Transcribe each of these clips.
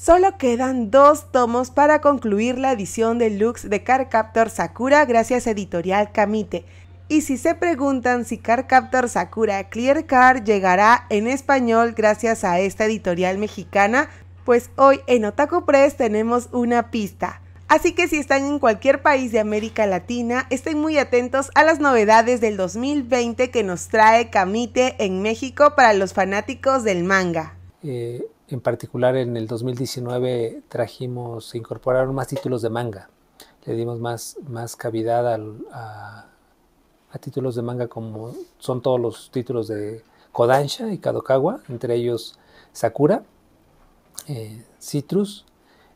Solo quedan dos tomos para concluir la edición deluxe de Captor Sakura gracias a Editorial Kamite. Y si se preguntan si Captor Sakura Clear Car llegará en español gracias a esta editorial mexicana, pues hoy en Otaku Press tenemos una pista. Así que si están en cualquier país de América Latina, estén muy atentos a las novedades del 2020 que nos trae Kamite en México para los fanáticos del manga. Eh en particular en el 2019 trajimos, se incorporaron más títulos de manga. Le dimos más, más cavidad a, títulos de manga como son todos los títulos de Kodansha y Kadokawa, entre ellos Sakura, eh, Citrus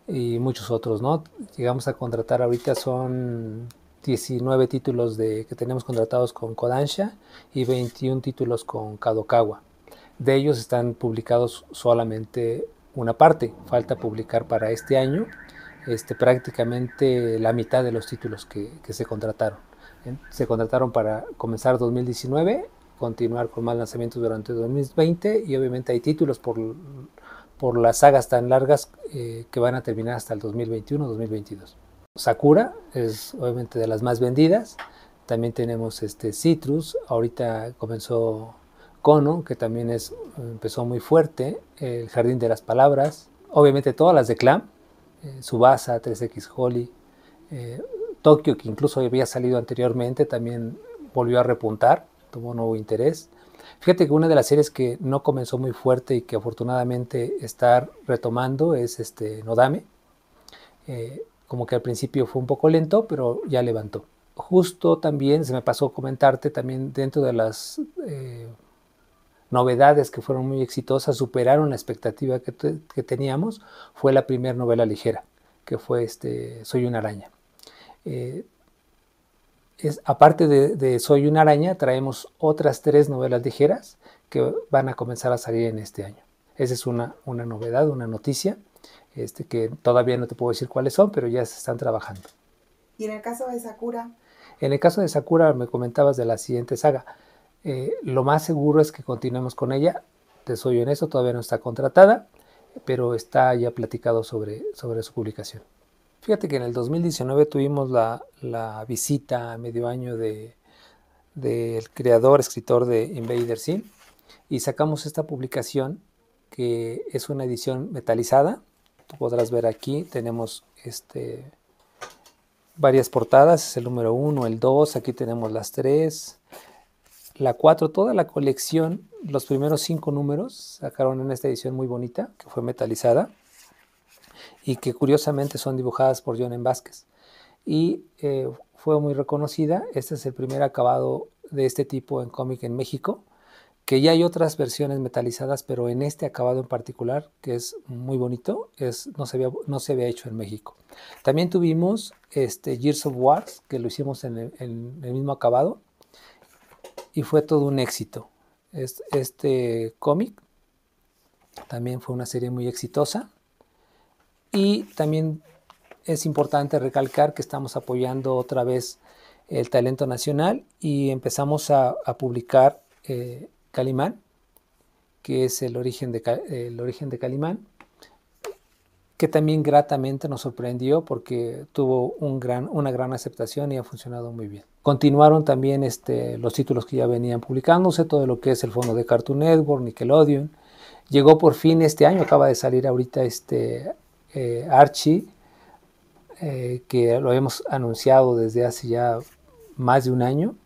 y muchos otros, ¿no? Llegamos a contratar ahorita son 19 títulos de, que tenemos contratados con Kodansha y 21 títulos con Kadokawa. De ellos están publicados solamente una parte, falta publicar para este año este, prácticamente la mitad de los títulos que, se contrataron. Se contrataron para comenzar 2019, continuar con más lanzamientos durante 2020 y obviamente hay títulos por, por las sagas tan largas eh, que van a terminar hasta el 2021-2022. Sakura es obviamente de las más vendidas. También tenemos este Citrus. Ahorita comenzó Cono, que también es, empezó muy fuerte, El Jardín de las Palabras, obviamente todas las de Clam, eh, Subasa, 3X Holly, eh, Tokio, que incluso había salido anteriormente, también volvió a repuntar, tuvo nuevo interés. Fíjate que una de las series que no comenzó muy fuerte y que afortunadamente está retomando es este Nodame. Eh, como que al principio fue un poco lento, pero ya levantó. Justo también, se me pasó comentarte, también dentro de las novedades que fueron muy exitosas, superaron la expectativa que, teníamos, fue la primera novela ligera, que fue este, Soy una araña. Eh, aparte de, Soy una araña, traemos otras tres novelas ligeras que van a comenzar a salir en este año. Esa es una, una novedad, una noticia, este, que todavía no te puedo decir cuáles son, pero ya se están trabajando. ¿Y en el caso de Sakura? En el caso de Sakura me comentabas de la siguiente saga. Eh, lo más seguro es que continuemos con ella. Te soy en eso. todavía no está contratada, pero está ya platicado sobre, sobre su publicación. Fíjate que en el 2019 tuvimos la, visita a medio año del de, creador, escritor de Invader y sacamos esta publicación que es una edición metalizada. Tú podrás ver aquí, tenemos este, varias portadas, es el número 1, el 2, aquí tenemos las 3, la 4, toda la colección, los primeros 5 números sacaron en esta edición muy bonita, que fue metalizada, y que curiosamente son dibujadas por John M. Vázquez. Y eh, fue muy reconocida. Este es el primer acabado de este tipo en cómic en México, que ya hay otras versiones metalizadas, pero en este acabado en particular, que es muy bonito, es, no, se había, no se había hecho en México. También tuvimos este, Gears of War, que lo hicimos en el mismo acabado, y fue todo un éxito. Este cómic también fue una serie muy exitosa y también es importante recalcar que estamos apoyando otra vez el talento nacional y empezamos a, publicar eh, Calimán, que es el origen, de, origen de Calimán, que también gratamente nos sorprendió porque tuvo un gran, una gran aceptación y ha funcionado muy bien. Continuaron también este, los títulos que ya venían publicándose, todo lo que es el fondo de Cartoon Network, Nickelodeon. Llegó por fin este año, acaba de salir ahorita este eh, Archie, eh, que lo hemos anunciado desde hace ya más de un año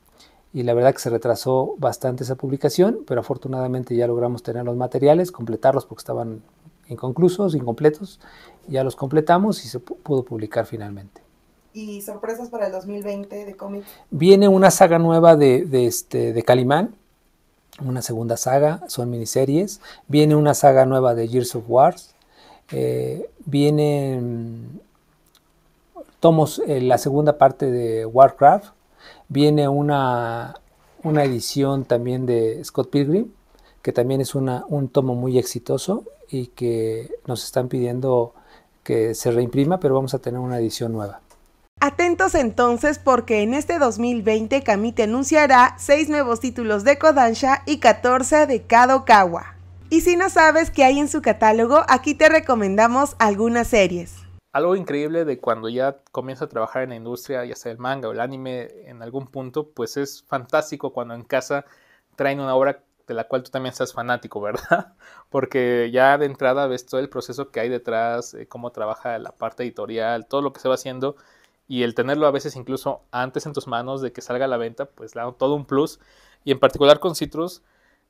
y la verdad que se retrasó bastante esa publicación, pero afortunadamente ya logramos tener los materiales, completarlos porque estaban inconclusos, incompletos, ya los completamos y se pudo publicar finalmente y sorpresas para el 2020 de cómics. Viene una saga nueva de, este, de Calimán, una segunda saga, son miniseries. Viene una saga nueva de Gears of Wars. Eh, viene mm, tomos, eh, la segunda parte de Warcraft. Viene una, una edición también de Scott Pilgrim, que también es una, un tomo muy exitoso y que nos están pidiendo que se reimprima, pero vamos a tener una edición nueva. Atentos entonces porque en este 2020 Kamite anunciará 6 nuevos títulos de Kodansha y 14 de Kadokawa. Y si no sabes qué hay en su catálogo, aquí te recomendamos algunas series. Algo increíble de cuando ya comienza a trabajar en la industria, ya sea el manga o el anime en algún punto, pues es fantástico cuando en casa traen una obra de la cual tú también seas fanático, ¿verdad? Porque ya de entrada ves todo el proceso que hay detrás, eh, cómo trabaja la parte editorial, todo lo que se va haciendo y el tenerlo a veces incluso antes en tus manos de que salga a la venta, pues le da todo un plus. Y en particular con Citrus,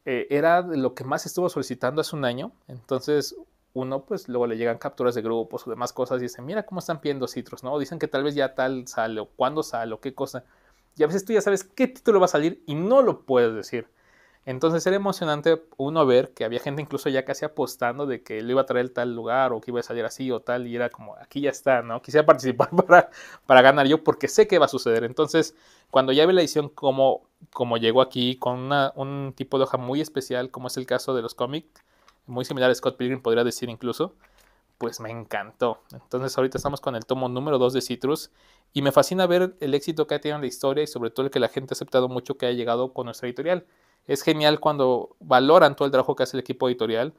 eh, era lo que más estuvo solicitando hace un año. Entonces, uno, pues luego le llegan capturas de grupos o demás cosas y dicen, mira cómo están pidiendo Citrus, ¿no? dicen que tal vez ya tal sale, o cuándo sale, o qué cosa. Y a veces tú ya sabes qué título va a salir y no lo puedes decir. Entonces era emocionante uno ver que había gente incluso ya casi apostando de que lo iba a traer tal lugar o que iba a salir así o tal y era como, aquí ya está, ¿no? Quisiera participar para, para ganar yo porque sé que va a suceder. Entonces, cuando ya ve la edición como, como llegó aquí, con un tipo de hoja muy especial, como es el caso de los cómics, muy similar a Scott Pilgrim podría decir incluso, pues me encantó. Entonces ahorita estamos con el tomo número 2 de Citrus y me fascina ver el éxito que ha tenido la historia y sobre todo el que la gente ha aceptado mucho que ha llegado con nuestra editorial es genial cuando valoran todo el trabajo que hace el equipo editorial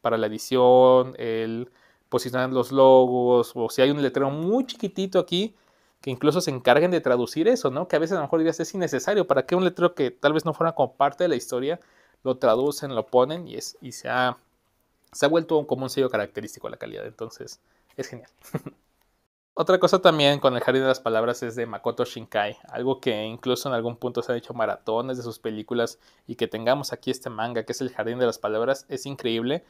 para la edición, el posicionar los logos, o si hay un letrero muy chiquitito aquí, que incluso se encarguen de traducir eso, ¿no? Que a veces a lo mejor dirías es innecesario, ¿para que un letrero que tal vez no fuera como parte de la historia, lo traducen, lo ponen y, es, y se, ha, se ha vuelto como un sello característico a la calidad? Entonces, es genial. Otra cosa también con el jardín de las palabras es de Makoto Shinkai, algo que incluso en algún punto se han hecho maratones de sus películas y que tengamos aquí este manga que es el jardín de las palabras es increíble.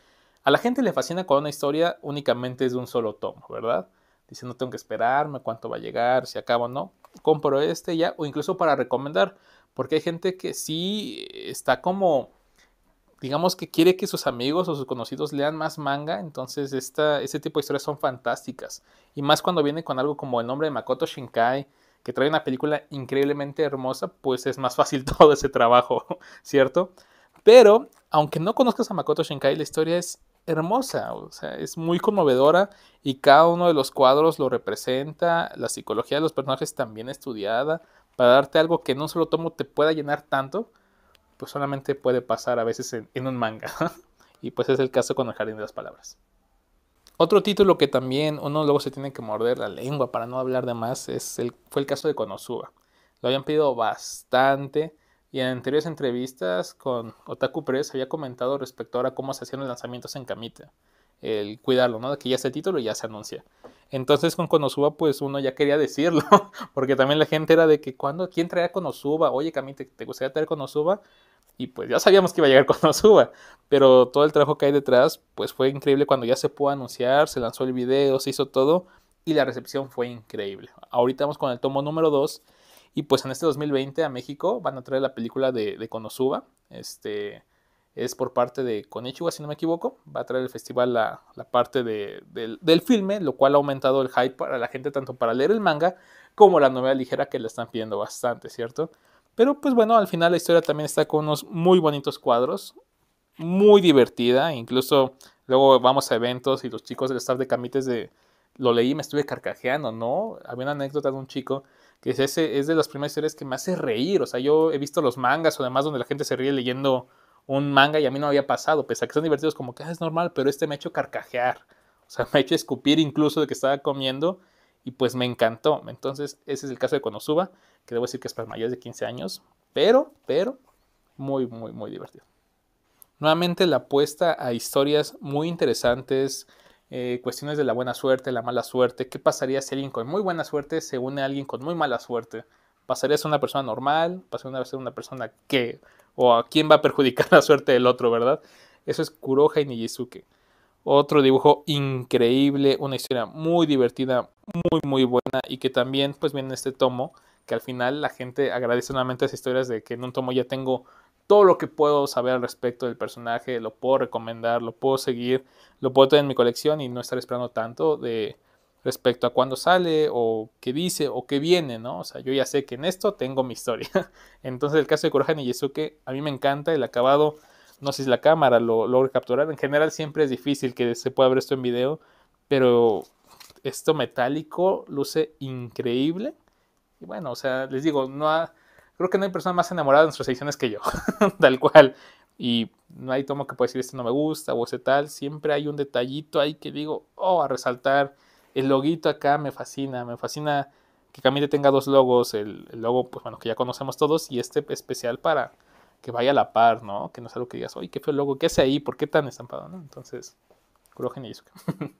A la gente le fascina cuando una historia únicamente es de un solo tomo, ¿verdad? Dice, no tengo que esperarme cuánto va a llegar, si acabo o no. Compro este ya, o incluso para recomendar, porque hay gente que sí está como digamos que quiere que sus amigos o sus conocidos lean más manga, entonces esta, este tipo de historias son fantásticas. Y más cuando viene con algo como el nombre de Makoto Shinkai, que trae una película increíblemente hermosa, pues es más fácil todo ese trabajo, ¿cierto? Pero, aunque no conozcas a Makoto Shinkai, la historia es hermosa, o sea, es muy conmovedora y cada uno de los cuadros lo representa, la psicología de los personajes también estudiada, para darte algo que en un solo tomo te pueda llenar tanto pues solamente puede pasar a veces en, un manga. y pues es el caso con el Jardín de las Palabras. Otro título que también uno luego se tiene que morder la lengua para no hablar de más es el, fue el caso de Konosuba. Lo habían pedido bastante y en anteriores entrevistas con Otaku Press había comentado respecto a cómo se hacían los lanzamientos en Kamita. El cuidarlo, ¿no? De que ya ese título ya se anuncia. Entonces con Konosuba pues uno ya quería decirlo, porque también la gente era de que cuando, ¿quién traía Konosuba? Oye, te, gustaría traer Konosuba. Y pues ya sabíamos que iba a llegar Konosuba, pero todo el trabajo que hay detrás pues fue increíble cuando ya se pudo anunciar, se lanzó el video, se hizo todo y la recepción fue increíble. Ahorita vamos con el tomo número 2 y pues en este 2020 a México van a traer la película de, de Konosuba, este es por parte de Konichiwa, si no me equivoco. Va a traer el festival la, parte del, del, filme, lo cual ha aumentado el hype para la gente tanto para leer el manga como la novela ligera que le están pidiendo bastante, ¿cierto? Pero pues bueno, al final la historia también está con unos muy bonitos cuadros, muy divertida, incluso luego vamos a eventos y los chicos del staff de Camites de... Lo leí me estuve carcajeando, ¿no? Había una anécdota de un chico que es, ese, es de las primeras historias que me hace reír. O sea, yo he visto los mangas o demás donde la gente se ríe leyendo un manga y a mí no había pasado, pese a que son divertidos como que ah, es normal, pero este me ha hecho carcajear, o sea, me ha hecho escupir incluso de que estaba comiendo y pues me encantó. Entonces, ese es el caso de Konosuba, que debo decir que es para mayores de 15 años, pero, pero, muy, muy, muy divertido. Nuevamente la apuesta a historias muy interesantes, eh, cuestiones de la buena suerte, la mala suerte, qué pasaría si alguien con muy buena suerte se une a alguien con muy mala suerte. ¿Pasaría a ser una persona normal? ¿Pasaría a ser una persona que o a quién va a perjudicar la suerte del otro, ¿verdad? Eso es Kuroha y Nijisuke. Otro dibujo increíble, una historia muy divertida, muy muy buena y que también pues viene en este tomo que al final la gente agradece nuevamente esas historias de que en un tomo ya tengo todo lo que puedo saber al respecto del personaje, lo puedo recomendar, lo puedo seguir, lo puedo tener en mi colección y no estar esperando tanto de, respecto a cuándo sale o qué dice o qué viene, ¿no? O sea, yo ya sé que en esto tengo mi historia. Entonces el caso de Kurohan y Yesuke, a mí me encanta el acabado, no sé si la cámara lo logra capturar, en general siempre es difícil que se pueda ver esto en video, pero esto metálico luce increíble. Y bueno, o sea, les digo, no creo que no hay persona más enamorada de nuestras ediciones que yo, tal cual. Y no hay tomo que pueda decir, este no me gusta o ese tal. Siempre hay un detallito ahí que digo, oh, a resaltar el loguito acá me fascina, me fascina que Camille tenga dos logos, el, logo, pues bueno, que ya conocemos todos, y este especial para que vaya a la par, ¿no? Que no sea lo que digas, ¡ay, qué feo logo, ¿qué hace ahí? ¿Por qué tan estampado? Entonces, Kurogen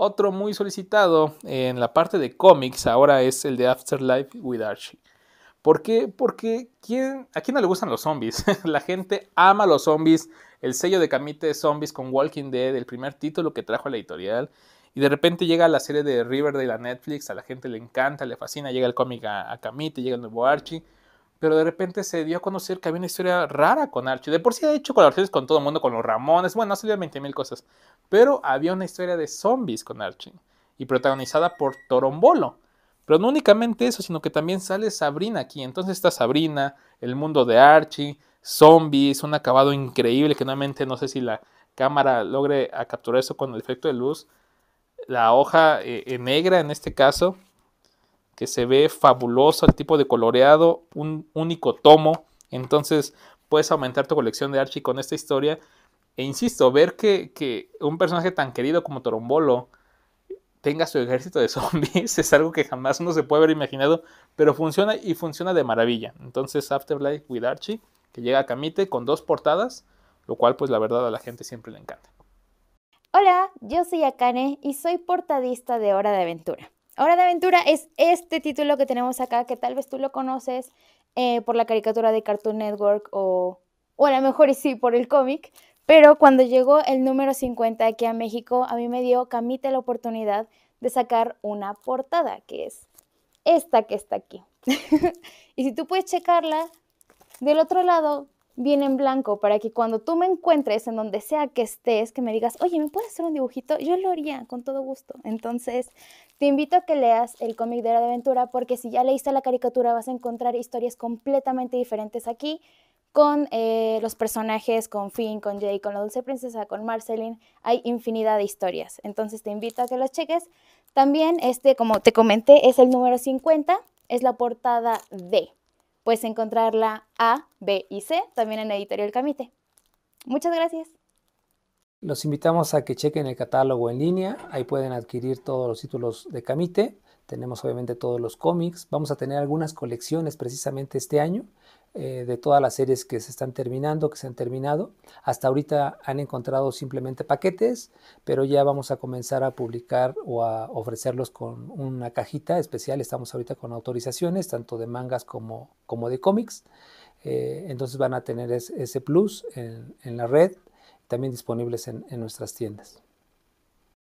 Otro muy solicitado en la parte de cómics ahora es el de Afterlife with Archie. ¿Por qué? Porque ¿quién, ¿a quién no le gustan los zombies? la gente ama los zombies. El sello de Camite es Zombies con Walking Dead, el primer título que trajo a la editorial. Y de repente llega la serie de Riverdale la Netflix, a la gente le encanta, le fascina, llega el cómic a, llega el nuevo Archie. Pero de repente se dio a conocer que había una historia rara con Archie. De por sí ha hecho colaboraciones con todo el mundo, con los Ramones, bueno, ha salido 20 mil cosas. Pero había una historia de zombies con Archie. Y protagonizada por Torombolo. Pero no únicamente eso, sino que también sale Sabrina aquí. Entonces está Sabrina, el mundo de Archie, zombies, un acabado increíble que nuevamente no sé si la cámara logre capturar eso con el efecto de luz la hoja eh, eh, negra en este caso, que se ve fabuloso, el tipo de coloreado, un único tomo. Entonces puedes aumentar tu colección de Archie con esta historia. E insisto, ver que, que un personaje tan querido como Torombolo tenga su ejército de zombies es algo que jamás uno se puede haber imaginado, pero funciona y funciona de maravilla. Entonces Afterlife with Archie, que llega a Camite con dos portadas, lo cual pues la verdad a la gente siempre le encanta. Hola, yo soy Akane y soy portadista de Hora de Aventura. Hora de Aventura es este título que tenemos acá, que tal vez tú lo conoces eh, por la caricatura de Cartoon Network o, o a lo mejor sí por el cómic, pero cuando llegó el número 50 aquí a México, a mí me dio Camita la oportunidad de sacar una portada, que es esta que está aquí. y si tú puedes checarla, del otro lado Viene en blanco para que cuando tú me encuentres en donde sea que estés, que me digas, oye, ¿me puedes hacer un dibujito? Yo lo haría con todo gusto. Entonces, te invito a que leas el cómic de la Aventura porque si ya leíste la caricatura vas a encontrar historias completamente diferentes aquí con eh, los personajes, con Finn, con Jay, con la Dulce Princesa, con Marceline, hay infinidad de historias. Entonces te invito a que los cheques. También este, como te comenté, es el número 50, es la portada D. Puedes encontrarla A, B y C también en Editorial Camite. Muchas gracias. Los invitamos a que chequen el catálogo en línea, ahí pueden adquirir todos los títulos de Camite tenemos obviamente todos los cómics, vamos a tener algunas colecciones precisamente este año eh, de todas las series que se están terminando, que se han terminado. Hasta ahorita han encontrado simplemente paquetes, pero ya vamos a comenzar a publicar o a ofrecerlos con una cajita especial. Estamos ahorita con autorizaciones, tanto de mangas como, como de cómics. Eh, entonces van a tener ese plus en, la red, también disponibles en nuestras tiendas.